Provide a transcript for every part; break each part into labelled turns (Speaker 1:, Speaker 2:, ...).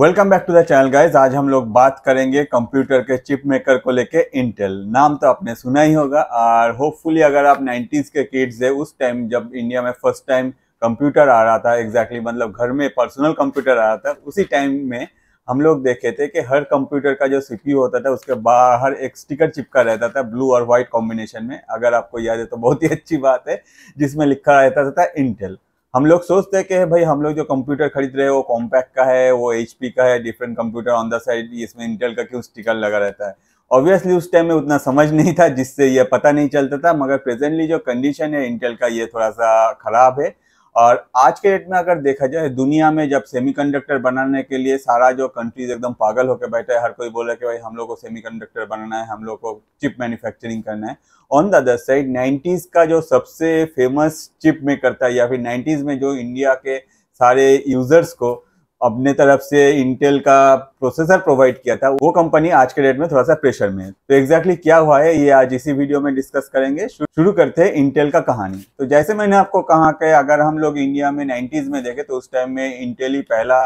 Speaker 1: welcome back to the channel guys आज हम लोग बात करेंगे कंप्यूटर के चिप मेकर को लेके इंटेल नाम तो आपने सुना ही होगा और होपफुली अगर आप 90s के किड्स है उस टाइम जब इंडिया में फर्स्ट टाइम कंप्यूटर आ रहा था एग्जैक्टली exactly, मतलब घर में पर्सनल कंप्यूटर आ रहा था उसी टाइम में हम लोग देखे थे कि हर कंप्यूटर का जो सीपीयू होता था उसके बाहर एक स्टिकर चिपका रहता था ब्लू और व्हाइट कॉम्बिनेशन में अगर आपको याद है तो बहुत ही अच्छी बात है जिसमें लिखा रहता था इंटेल हम लोग सोचते हैं कि भाई हम लोग जो कंप्यूटर खरीद रहे हैं वो कॉम्पैक्ट का है वो एच का है different computer on the side इसमें इंटेल का क्यों स्टिकर लगा रहता है ऑब्वियसली उस टाइम में उतना समझ नहीं था जिससे ये पता नहीं चलता था मगर प्रेजेंटली जो कंडीशन है इंटेल का ये थोड़ा सा खराब है और आज के डेट में अगर देखा जाए दुनिया में जब सेमीकंडक्टर बनाने के लिए सारा जो कंट्रीज एकदम पागल होकर बैठे है हर कोई बोला कि भाई हम लोग को सेमीकंडक्टर बनाना है हम लोग को चिप मैन्युफैक्चरिंग करना है on the other side nineties का जो सबसे फेमस चिप में करता है या फिर नाइन्टीज़ में जो इंडिया के सारे यूज़र्स को अपने तरफ से इंटेल का प्रोसेसर प्रोवाइड किया था वो कंपनी आज के डेट में थोड़ा सा प्रेशर में है तो एग्जैक्टली exactly क्या हुआ है ये आज इसी वीडियो में डिस्कस करेंगे शुरू करते हैं इंटेल का कहानी तो जैसे मैंने आपको कहा कि अगर हम लोग इंडिया में नाइन्टीज में देखें तो उस टाइम में इंटेल ही पहला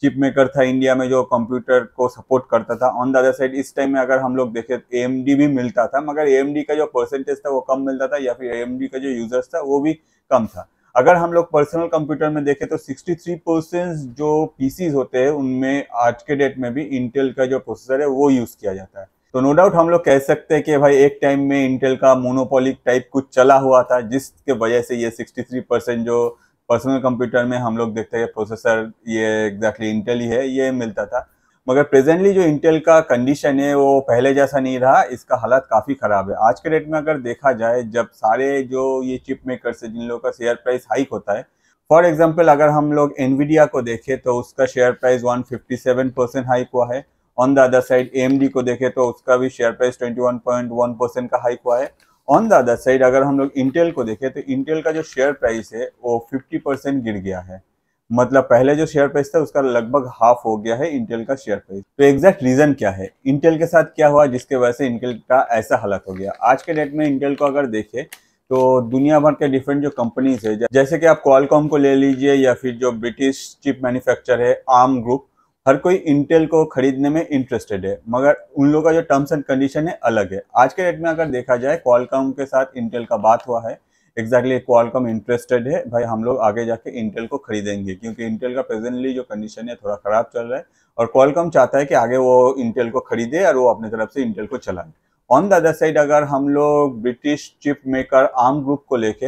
Speaker 1: चिप मेकर था इंडिया में जो कंप्यूटर को सपोर्ट करता था ऑन द अदर साइड इस टाइम में अगर हम लोग देखे तो एम भी मिलता था मगर एम का जो परसेंटेज था वो कम मिलता था या फिर एम का जो यूजर्स था वो भी कम था अगर हम लोग पर्सनल कंप्यूटर में देखें तो 63 परसेंट जो पीसीज होते हैं उनमें आज के डेट में भी इंटेल का जो प्रोसेसर है वो यूज़ किया जाता है तो नो डाउट हम लोग कह सकते हैं कि भाई एक टाइम में इंटेल का मोनोपोलिक टाइप कुछ चला हुआ था जिसके वजह से ये 63 परसेंट जो पर्सनल कंप्यूटर में हम लोग देखते हैं प्रोसेसर ये एग्जैक्टली exactly इंटेल ही है ये मिलता था मगर प्रेजेंटली जो इंटेल का कंडीशन है वो पहले जैसा नहीं रहा इसका हालत काफ़ी ख़राब है आज के डेट में अगर देखा जाए जब सारे जो ये चिप मेकर है जिन लोगों का शेयर प्राइस हाइक होता है फॉर एग्जाम्पल अगर हम लोग एनवीडिया को देखें तो उसका शेयर प्राइस 157 परसेंट हाइक हुआ है on the other side M को देखें तो उसका भी शेयर प्राइस ट्वेंटी परसेंट का हाइक हुआ है ऑन द अदर साइड अगर हम लोग इंटेल को देखें तो इंटेल का जो शेयर प्राइस है वो फिफ्टी परसेंट गिर गया है मतलब पहले जो शेयर प्राइस था उसका लगभग हाफ हो गया है इंटेल का शेयर प्राइस तो एग्जैक्ट रीजन क्या है इंटेल के साथ क्या हुआ जिसके वजह से इंटेल का ऐसा हालत हो गया आज के डेट में इंटेल को अगर देखे तो दुनिया भर के डिफरेंट जो कंपनीज है जैसे कि आप क्वालकॉम को ले लीजिए या फिर जो ब्रिटिश चिप मैन्युफैक्चर है आर्म ग्रुप हर कोई इंटेल को खरीदने में इंटरेस्टेड है मगर उन लोगों का जो टर्म्स एंड कंडीशन है अलग है आज के डेट में अगर देखा जाए क्वालकॉम के साथ इंटेल का बात हुआ है एग्जैक्टली क्वालकॉम इंटरेस्टेड है भाई हम लोग आगे जाके इंटेल को खरीदेंगे क्योंकि इंटेल का प्रेजेंटली जो कंडीशन है थोड़ा ख़राब चल रहा है और क्वालकॉम चाहता है कि आगे वो इंटेल को खरीदे और वो अपनी तरफ से इंटेल को चलाए ऑन द अदर साइड अगर हम लोग British chip maker Arm group को लेके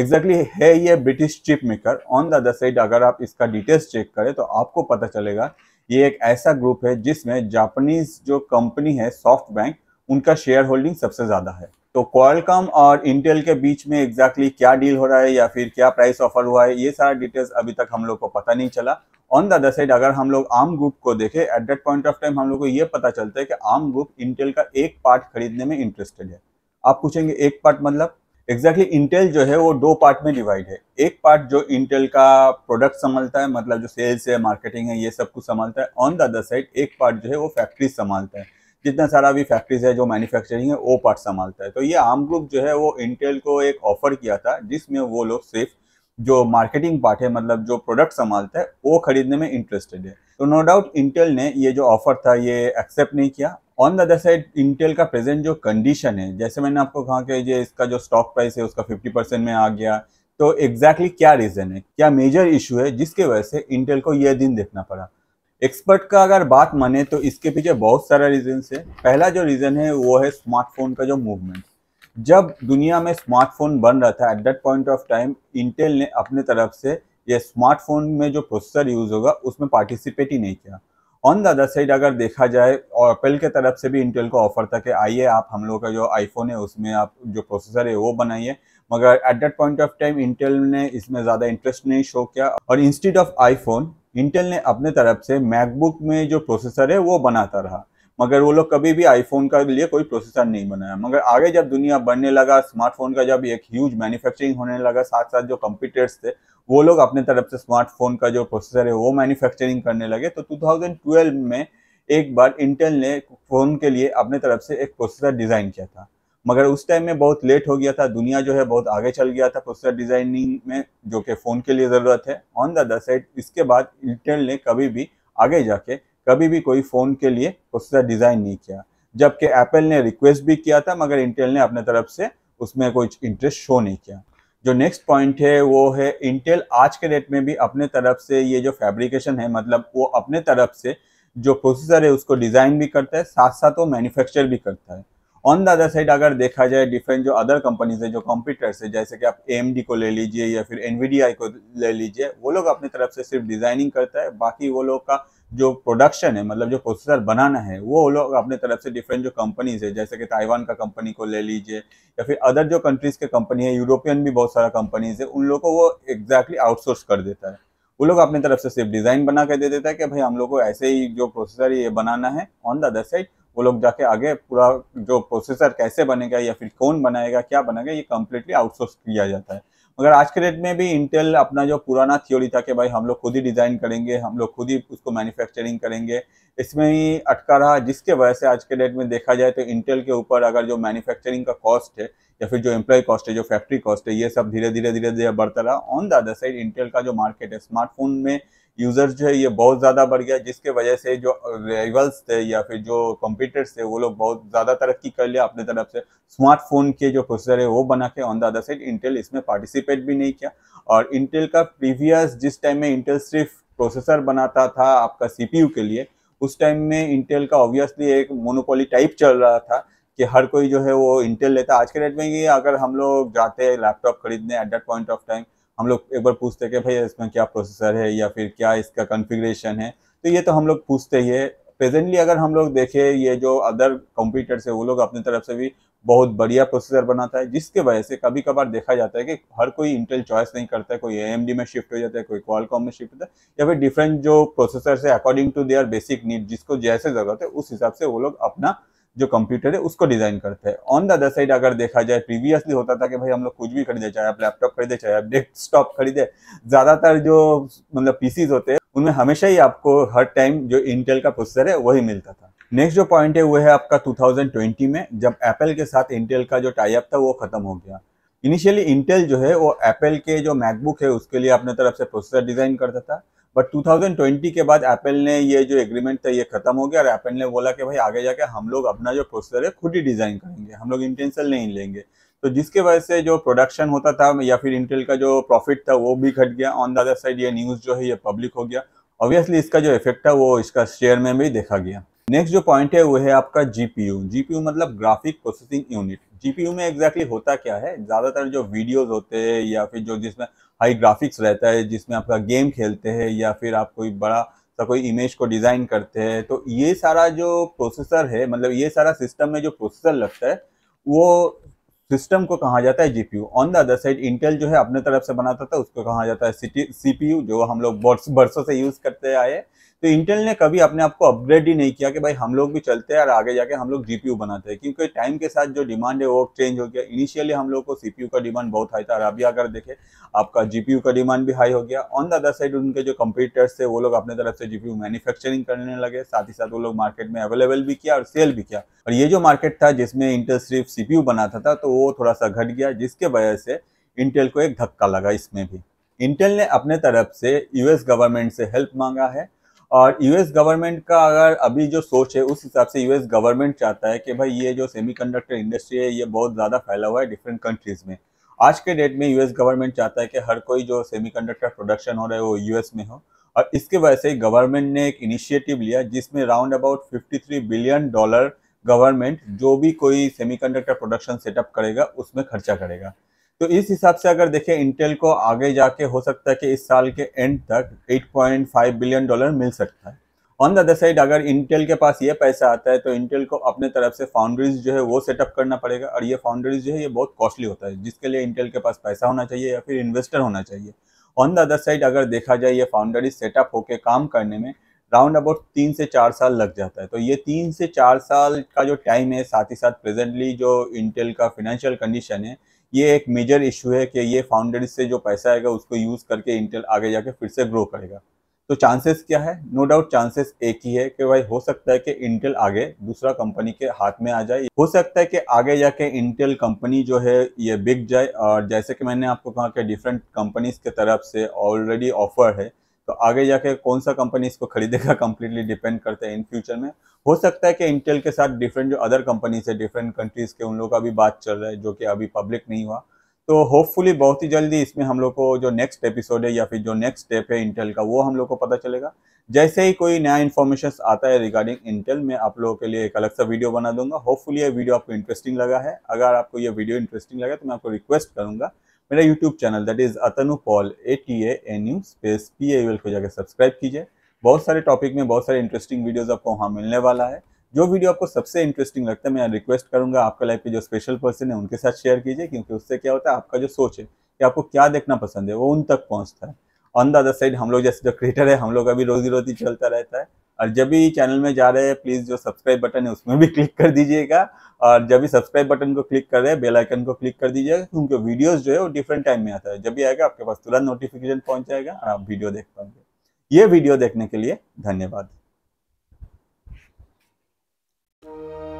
Speaker 1: एग्जैक्टली exactly है ये British chip maker on the other side अगर आप इसका डिटेल्स चेक करें तो आपको पता चलेगा ये एक ऐसा ग्रुप है जिसमें जापानीज जो कंपनी है सॉफ्ट बैंक उनका शेयर होल्डिंग सबसे ज़्यादा है तो क्वालकॉम और इंटेल के बीच में एग्जैक्टली exactly क्या डील हो रहा है या फिर क्या प्राइस ऑफर हुआ है ये सारा डिटेल्स अभी तक हम लोग को पता नहीं चला ऑन द अदर साइड अगर हम लोग आम ग्रुप को देखें at that point of time हम लोग को ये पता चलता है कि आम ग्रुप इंटेल का एक पार्ट खरीदने में इंटरेस्टेड है आप पूछेंगे एक पार्ट मतलब एग्जैक्टली exactly इंटेल जो है वो दो पार्ट में डिवाइड है एक पार्ट जो इंटेल का प्रोडक्ट संभालता है मतलब जो सेल्स है मार्केटिंग है ये सब कुछ संभालता है ऑन द अदर साइड एक पार्ट जो है वो फैक्ट्री संभालता है जितना सारा अभी फैक्ट्रीज है जो मैन्युफैक्चरिंग है वो पार्ट संभालता है तो ये आम ग्रुप जो है वो इंटेल को एक ऑफर किया था जिसमें वो लोग सिर्फ जो मार्केटिंग पार्ट है मतलब जो प्रोडक्ट संभालता है वो खरीदने में इंटरेस्टेड है तो नो डाउट इंटेल ने ये जो ऑफर था ये एक्सेप्ट नहीं किया on the other side Intel का प्रेजेंट जो कंडीशन है जैसे मैंने आपको कहा कि ये इसका जो स्टॉक प्राइस है उसका 50 परसेंट में आ गया तो एग्जैक्टली exactly क्या रीज़न है क्या मेजर इशू है जिसके वजह से इंटेल को यह दिन देखना पड़ा एक्सपर्ट का अगर बात माने तो इसके पीछे बहुत सारा रीज़न है पहला जो रीज़न है वो है स्मार्टफोन का जो मूवमेंट जब दुनिया में स्मार्टफोन बन रहा था at that point of time Intel ने अपने तरफ से ये स्मार्टफोन में जो प्रोसेसर यूज़ होगा उसमें पार्टिसिपेट ही नहीं किया ऑन द अदर साइड अगर देखा जाए और एप्पल के तरफ से भी इंटेल को ऑफर था कि आइए आप हम लोग का जो आईफोन है उसमें आप जो प्रोसेसर है वो बनाइए मगर at that point of time Intel ने इसमें ज़्यादा इंटरेस्ट नहीं शो किया और इंस्टीट्यूट ऑफ आईफोन इंटेल ने अपने तरफ से मैकबुक में जो प्रोसेसर है वो बनाता रहा मगर वो लोग कभी भी आईफोन का लिए कोई प्रोसेसर नहीं बनाया मगर आगे जब दुनिया बढ़ने लगा स्मार्टफोन का जब एक ह्यूज मैन्युफैक्चरिंग होने लगा साथ साथ जो कंप्यूटर्स थे वो लोग अपने तरफ से स्मार्टफोन का जो प्रोसेसर है वो मैन्युफैक्चरिंग करने लगे तो 2012 में एक बार इंटेल ने फ़ोन के लिए अपने तरफ से एक प्रोसेसर डिज़ाइन किया था मगर उस टाइम में बहुत लेट हो गया था दुनिया जो है बहुत आगे चल गया था प्रोसेसर डिजाइनिंग में जो कि फ़ोन के लिए ज़रूरत है ऑन द अदर साइड इसके बाद इंटेल ने कभी भी आगे जाके कभी भी कोई फ़ोन के लिए प्रोसेसर डिज़ाइन नहीं किया जबकि एप्पल ने रिक्वेस्ट भी किया था मगर इंटेल ने अपने तरफ से उसमें कोई इंटरेस्ट शो नहीं किया जो नेक्स्ट पॉइंट है वो है इंटेल आज के डेट में भी अपने तरफ से ये जो फैब्रिकेशन है मतलब वो अपने तरफ से जो प्रोसेसर है उसको डिज़ाइन भी करता है साथ साथ वो मैन्युफैक्चर भी करता है ऑन द अदर साइड अगर देखा जाए डिफरेंट जो अदर कंपनीज है जो कंप्यूटर्स है जैसे कि आप एम को ले लीजिए या फिर एनवीडीआई को ले लीजिए वो लोग अपनी तरफ से सिर्फ डिजाइनिंग करता है बाकी वो लोग का जो प्रोडक्शन है मतलब जो प्रोसेसर बनाना है वो लोग अपने तरफ से डिफरेंट जो कंपनीज है जैसे कि ताइवान का कंपनी को ले लीजिए या फिर अदर जो कंट्रीज के कंपनी है यूरोपियन भी बहुत सारा कंपनीज है उन लोगों को वो एग्जैक्टली exactly आउटसोर्स कर देता है वो लोग अपने तरफ से सिर्फ डिज़ाइन बना के दे देता है कि भाई हम लोग को ऐसे ही जो प्रोसेसर ये बनाना है ऑन द अदर साइड वो लोग जाके आगे पूरा जो प्रोसेसर कैसे बनेगा या फिर कौन बनाएगा क्या बनेगा ये कम्प्लीटली आउटसोर्स किया जाता है मगर आज के डेट में भी इंटेल अपना जो पुराना थ्योरी था कि भाई हम लोग खुद ही डिज़ाइन करेंगे हम लोग खुद ही उसको मैन्युफैक्चरिंग करेंगे इसमें ही अटका रहा जिसके वजह से आज के डेट में देखा जाए तो इंटेल के ऊपर अगर जो मैन्युफैक्चरिंग का कॉस्ट है या फिर जो एम्प्लॉय कॉस्ट है जो फैक्ट्री कॉस्ट है ये सब धीरे धीरे धीरे धीरे बढ़ता रहा on the other side Intel का जो मार्केट है स्मार्टफोन में यूज़र्स जो है ये बहुत ज़्यादा बढ़ गया जिसके वजह से जो राइवल्स थे या फिर जो कंप्यूटर्स थे वो लोग बहुत ज़्यादा तरक्की कर लिया अपने तरफ से स्मार्टफोन के जो प्रोसेसर है वो बना के on the other side Intel इसमें पार्टिसिपेट भी नहीं किया और इंटेल का प्रीवियस जिस टाइम में इंटेल सिर्फ प्रोसेसर बनाता था आपका सीपीयू के लिए उस टाइम में इंटेल का ऑब्वियसली एक मोनोपोली टाइप चल रहा था कि हर कोई जो है वो इंटेल लेता आज के डेट में ये अगर हम लोग जाते हैं लैपटॉप खरीदने at that point of time हम लोग एक बार पूछते हैं कि भैया इसमें क्या प्रोसेसर है या फिर क्या इसका कन्फिग्रेशन है तो ये तो हम लोग पूछते ही है प्रेजेंटली अगर हम लोग देखें ये जो अदर कंप्यूटर्स है वो लोग अपनी तरफ से भी बहुत बढ़िया प्रोसेसर बनाता है जिसके वजह से कभी कभार देखा जाता है कि हर कोई इंटेल चॉइस नहीं करता है कोई ए में शिफ्ट हो जाता है कोई क्वालकॉम में शिफ्ट होता है या फिर डिफरेंट जो प्रोसेसर है according to their basic need जिसको जैसे ज़रूरत है उस हिसाब से वो लोग अपना जो कंप्यूटर है उसको डिज़ाइन करते हैं ऑन द अदर साइड अगर देखा जाए प्रीवियसली होता था कि भाई हम लोग कुछ भी खरीदे चाहे आप लैपटॉप खरीदे चाहे आप डेस्कटॉप खरीदे ज़्यादातर जो मतलब पीसीज होते हैं उनमें हमेशा ही आपको हर टाइम जो इंटेल का प्रोसेसर है वही मिलता था नेक्स्ट जो पॉइंट है वो है आपका 2020 में जब एप्पल के साथ इंटेल का जो टाइप था वो ख़त्म हो गया इनिशियली इंटेल जो है वो एप्पल के जो मैकबुक है उसके लिए अपने तरफ से प्रोसेसर डिज़ाइन करता था बट 2020 के बाद एप्पल ने ये जो एग्रीमेंट था ये खत्म हो गया और एप्पल ने बोला कि भाई आगे जाके हम लोग अपना जो प्रोसेसर है खुद ही डिज़ाइन करेंगे हम लोग इंटेंसल नहीं लेंगे तो जिसके वजह से जो प्रोडक्शन होता था या फिर इंटेल का जो प्रॉफिट था वो भी घट गया ऑन द अदर साइड ये न्यूज़ जो है ये पब्लिक हो गया ऑब्वियसली इसका जो इफेक्ट था वो इसका शेयर में भी देखा गया नेक्स्ट जो पॉइंट है वो है आपका जीपीयू जीपीयू मतलब ग्राफिक प्रोसेसिंग यूनिट जीपीयू में एग्जैक्टली exactly होता क्या है ज़्यादातर जो वीडियोज होते हैं या फिर जो जिसमें हाई ग्राफिक्स रहता है जिसमें आपका गेम खेलते हैं या फिर आप कोई बड़ा सा कोई इमेज को डिज़ाइन करते हैं तो ये सारा जो प्रोसेसर है मतलब ये सारा सिस्टम में जो प्रोसेसर लगता है वो सिस्टम को कहा जाता है GPU on the other side Intel जो है अपने तरफ से बनाता था उसको कहा जाता है सीपीयू जो हम लोग बरसों से यूज़ करते आए तो इंटेल ने कभी अपने आप को अपग्रेड ही नहीं किया कि भाई हम लोग भी चलते हैं और आगे जाके हम लोग जीपीयू बनाते हैं क्योंकि टाइम के साथ जो डिमांड है वो चेंज हो गया इनिशियली हम लोग को सीपीयू का डिमांड बहुत हाई था और अभी अगर देखें आपका जीपीयू का डिमांड भी हाई हो गया ऑन द अदर साइड उनके जो कंप्यूटर्स थे वो लोग अपने तरफ से जीपीयू मैन्युफैक्चरिंग करने लगे साथ ही साथ वो लोग मार्केट में अवेलेबल भी किया और सेल भी किया और ये जो मार्केट था जिसमें इंटेल सिर्फ सीपीयू बनाता था तो वो थोड़ा सा घट गया जिसके वजह से इंटेल को एक धक्का लगा इसमें भी इंटेल ने अपने तरफ से यूएस गवर्नमेंट से हेल्प मांगा है और यूएस गवर्नमेंट का अगर अभी जो सोच है उस हिसाब से यूएस गवर्नमेंट चाहता है कि भाई ये जो सेमीकंडक्टर इंडस्ट्री है ये बहुत ज़्यादा फैला हुआ है डिफरेंट कंट्रीज़ में आज के डेट में यूएस गवर्नमेंट चाहता है कि हर कोई जो सेमीकंडक्टर प्रोडक्शन हो रहा है वो यूएस में हो और इसके वजह से गवर्नमेंट ने एक इनिशिएटिव लिया जिसमें round about fifty billion dollar government जो भी कोई सेमीकंडक्टर प्रोडक्शन सेटअप करेगा उसमें खर्चा करेगा तो इस हिसाब से अगर देखें इंटेल को आगे जाके हो सकता है कि इस साल के एंड तक 8.5 बिलियन डॉलर मिल सकता है ऑन द अदर साइड अगर इंटेल के पास ये पैसा आता है तो इंटेल को अपने तरफ से फाउंड्रीज जो है वो सेटअप करना पड़ेगा और ये फाउंड्रीज जो है ये बहुत कॉस्टली होता है जिसके लिए इंटेल के पास पैसा होना चाहिए या फिर इन्वेस्टर होना चाहिए ऑन द अदर साइड अगर देखा जाए ये फाउंड्रीज सेटअप होकर काम करने में राउंड अबाउट तीन से चार साल लग जाता है तो ये तीन से चार साल का जो टाइम है साथ ही साथ प्रेजेंटली जो इंटेल का फिनेंशियल कंडीशन है ये एक मेजर इशू है कि ये फाउंडर से जो पैसा आएगा उसको यूज़ करके इंटेल आगे जाके फिर से ग्रो करेगा तो चांसेस क्या है नो डाउट चांसेस एक ही है कि भाई हो सकता है कि इंटेल आगे दूसरा कंपनी के हाथ में आ जाए हो सकता है कि आगे जाके इंटेल कंपनी जो है ये बिक जाए और जैसे कि मैंने आपको कहा कि डिफरेंट कंपनीज के तरफ से ऑलरेडी ऑफर है तो आगे जाके कौन सा कंपनी इसको खरीदेगा कंप्लीटली डिपेंड करता है इन फ्यूचर में हो सकता है कि इंटेल के साथ डिफरेंट जो अदर कंपनीज है डिफरेंट कंट्रीज़ के उन लोगों का भी बात चल रहा है जो कि अभी पब्लिक नहीं हुआ तो होपफुली बहुत ही जल्दी इसमें हम लोग को जो नेक्स्ट एपिसोड है या फिर जो नेक्स्ट स्टेप है इंटेल का वो हम लोग को पता चलेगा जैसे ही कोई नया इन्फॉर्मेशन आता है रिगार्डिंग इंटेल मैं आप लोगों के लिए एक अलग सा वीडियो बना दूंगा होपफुली ये वीडियो आपको इंटरेस्टिंग लगा है अगर आपको ये वीडियो इंटरेस्टिंग लगा तो मैं आपको रिक्वेस्ट करूंगा मेरा YouTube channel that is Atanu Pal A T A N U space P A L को जाकर सब्सक्राइब कीजिए बहुत सारे टॉपिक में बहुत सारे इंटरेस्टिंग वीडियोज़ आपको वहाँ मिलने वाला है जो वीडियो आपको सबसे इंटरेस्टिंग लगता है मैं रिक्वेस्ट करूंगा आपका लाइफ के जो स्पेशल पर्सन है उनके साथ शेयर कीजिए क्योंकि उससे क्या होता है आपका जो सोच है कि आपको क्या देखना पसंद है वो उन तक पहुँचता है ऑन द अदर साइड हम लोग जैसे जो क्रिएटर है हम लोग अभी रोजी रोजी चलता रहता है और जब भी चैनल में जा रहे हैं प्लीज़ जो सब्सक्राइब बटन है उसमें भी क्लिक कर दीजिएगा और जब भी सब्सक्राइब बटन को क्लिक कर रहे हैं बेल आइकन को क्लिक कर दीजिएगा क्योंकि वीडियोस जो है वो डिफरेंट टाइम में आता है जब भी आएगा आपके पास तुरंत नोटिफिकेशन पहुंच जाएगा और आप वीडियो देख पाएंगे ये वीडियो देखने के लिए धन्यवाद